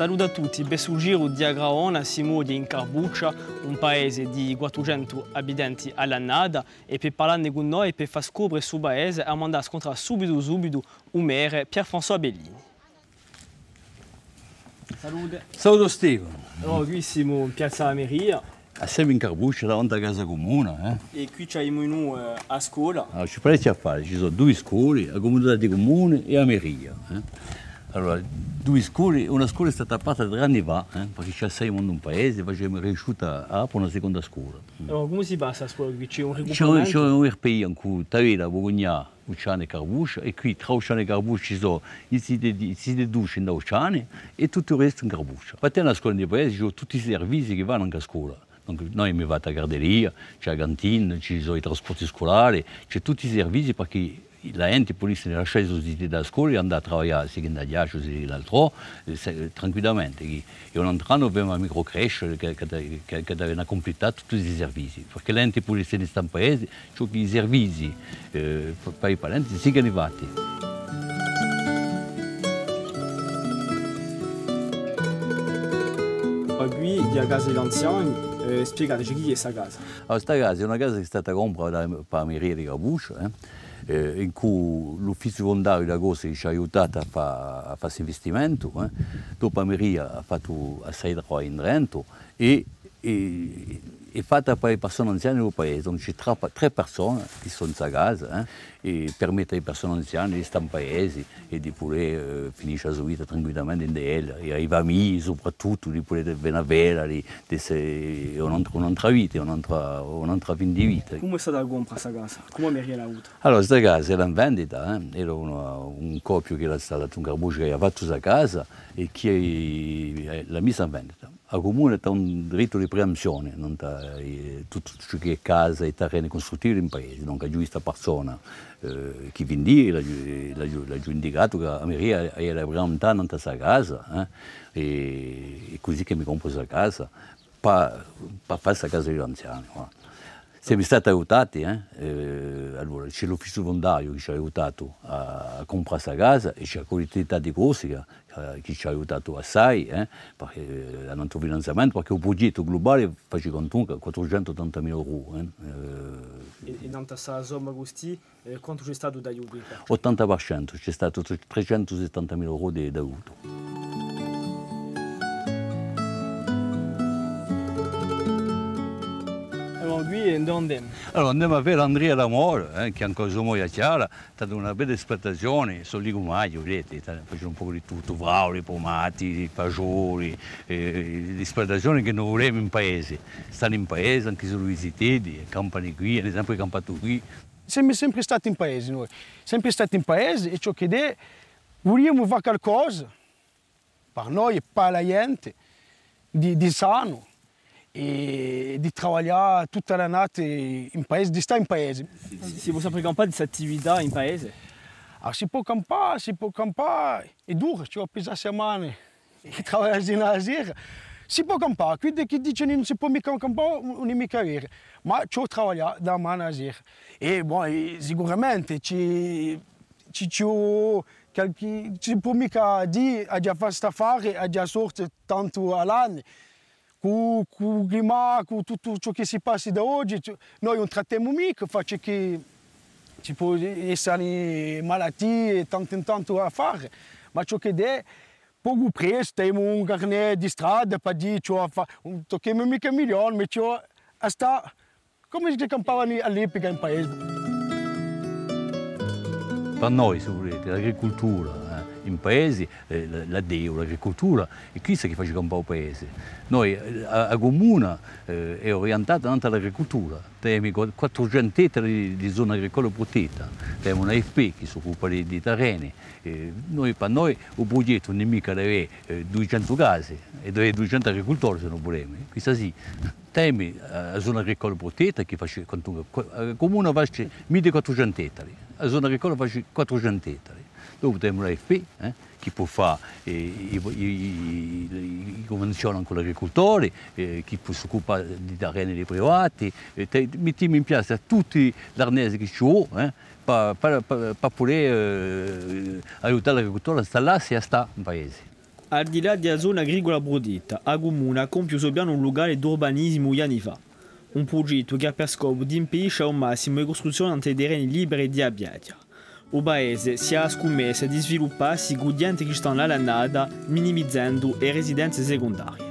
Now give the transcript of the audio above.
Saluto a tutti, ben Besugiro di Agraona siamo in Carbuccia, un paese di 400 abitanti all'annata e per parlare con noi e per far scoprire il suo paese abbiamo mandato a scontrare subito subito un mere Pierre-François Bellini. Salute. Saluto Stefano. Allora, qui siamo in Piazza Ameria. Ah, siamo in Carbuccia davanti a casa comune. Eh? E qui abbiamo in eh, a scuola. Allora, ah, ci presti a fare, ci sono due scuole, la comunità di comune e Ameria. Eh? Allora, due scuole, una scuola è stata fatta tre anni fa, eh, perché ci siamo in un paese, poi siamo riusciti a aprire una seconda scuola. Allora, mm. come si passa a scuola? C'è un recuperamento? C'è un RPI in cui Tavera, Bogogna, Uciane e Carbuccia, e qui tra Uciane e Carbuccia ci sono, si, si deduce da Uciane e tutto il resto in Carbuccia. Poi c'è una scuola nel paese, ci sono tutti i servizi che vanno anche a scuola. noi mi vado a Garderia, c'è la cantina, ci sono i trasporti scolari, c'è tutti i servizi perché la polizia era sceso da scuola e andò a lavorare, si andò a Giacio, si l'altro, eh, eh, tranquillamente. E un entrando anno abbiamo una microcresce che, che, che, completato tutti i servizi, perché la polizia sta in paese, ciò che i servizi eh, per i parenti si siano arrivati. Poi qui, il è d'Anziani eh, spiegateci chi è questa casa. Allora, ah, questa casa è una casa che è stata comprata da Palmieri Capuccio, eh, eh, in cui l'ufficio contabile di Agosto ci ha aiutato a fare fa investimento. Eh. Dopo Palmieri ha fatto assai lavoro in Trento e, e Et face à les personnes anciennes au pays. Donc j'ai tre, trois, personnes qui sont sagaces casa, et permettent alle persone anziane di stare in paese e di poter euh, finire la sua vita tranquillamente in ella e ai famigli soprattutto di poter venire a vela di, essere un'altra, un'altra vita, un'altra, un'altra fin di vita. Come è stata la compra questa casa? Come mi viene avuta? Allora questa casa era in vendita, eh? era una, un coppio che era stato un carbuccio che aveva fatto questa casa e che l'ha messa in vendita al comune ha un diritto di preamzione, non ha, eh, tutto ciò che è casa e terreni costruttivi in paese, non ha giusta persona eh, che vendi, l'ha già indicato che a Maria la pronta non ha sa casa, eh? e, e, così che mi compro sa casa, per fare sa casa agli anziani. Guarda. Siamo stati aiutati, eh? eh allora c'è l'ufficio fondaio che ci ha aiutato a comprare questa casa e c'è la collettività di Corsica eh, che ci ha aiutato assai eh? perché, eh, a nostro finanziamento perché il progetto globale faceva comunque 480 mila euro. Eh? eh? E, e in questa somma questi quanto c'è stato d'aiuto? 80% c'è stato 370 mila euro di aiuto. dove? Allora andiamo a vedere Andrea D'Amore, eh, che è ancora sua moglie Chiara, è stata una bella esportazione, sono lì come aglio, vedete, facendo un po' di tutto, vauri, pomati, fagioli, eh, di eh, che non vorremmo in paese. Stanno in paese, anche se lo visitati, campano qui, ad esempio campato qui. Siamo sempre stati in paese noi, sempre stati in paese e ciò che è, vogliamo fare qualcosa, per noi, per la gente, di, di sano. e di lavorare tutta la notte in paese, di stare in paese. si voi sapete campare questa attività in paese? Ah, si può campare, si può campare, è duro, ci ho pesa settimane e lavorare nella sera. Si può campare, quindi chi dice che non si può mica campare, non è mica vero, ma ci ho lavorato da mano a sera. E bon, e sicuramente ci, ci, ci ho qualche, si può mica dire, ha già fatto affare, ha già sorte tanto all'anno. cu, cu grima, cu tutto ciò che si passa da oggi, noi non trattiamo mica, faccio che ci può tipo, essere malattie e tanto in tanto a fare, ma ciò che è pouco preço, temos um carnet de estrada para dizer, um toquemos mica melhor, mas está como se acampava ali pegar em país. Para nós, sobre a agricultura, in paese eh, la Deo, l'agricoltura, è Cristo che un po' il paese. Noi eh, a, a Comuna eh, è orientata anche all'agricoltura, abbiamo 400 ettari di zona agricola protetta, abbiamo una FP che si occupa di, di terreni, noi, per noi il progetto non è mica avere 200 case e avere 200 agricoltori se non vogliamo, questo sì. Temi la eh, zona agricola protetta che fa il comune fa 1400 ettari, la zona agricola fa 400 ettari dopo a un eh, che può fare, eh, i, i, i, convenzionano con gli agricoltori, eh, chi può si occupa di terreni dei privati, te, mettiamo in piazza tutti gli arnesi che ci sono eh, per, per, per, per poter eh, aiutare l'agricoltore a installarsi e a stare in paese. Al di là della zona agricola protetta, la comune ha compiuto piano un locale d'urbanismo anni fa un progetto che ha per scopo di impedire al massimo la costruzione di terreni liberi di abbiatia. O paese si ha scommesso di svilupparsi che stanno alla nada, minimizzando le residenze secondarie.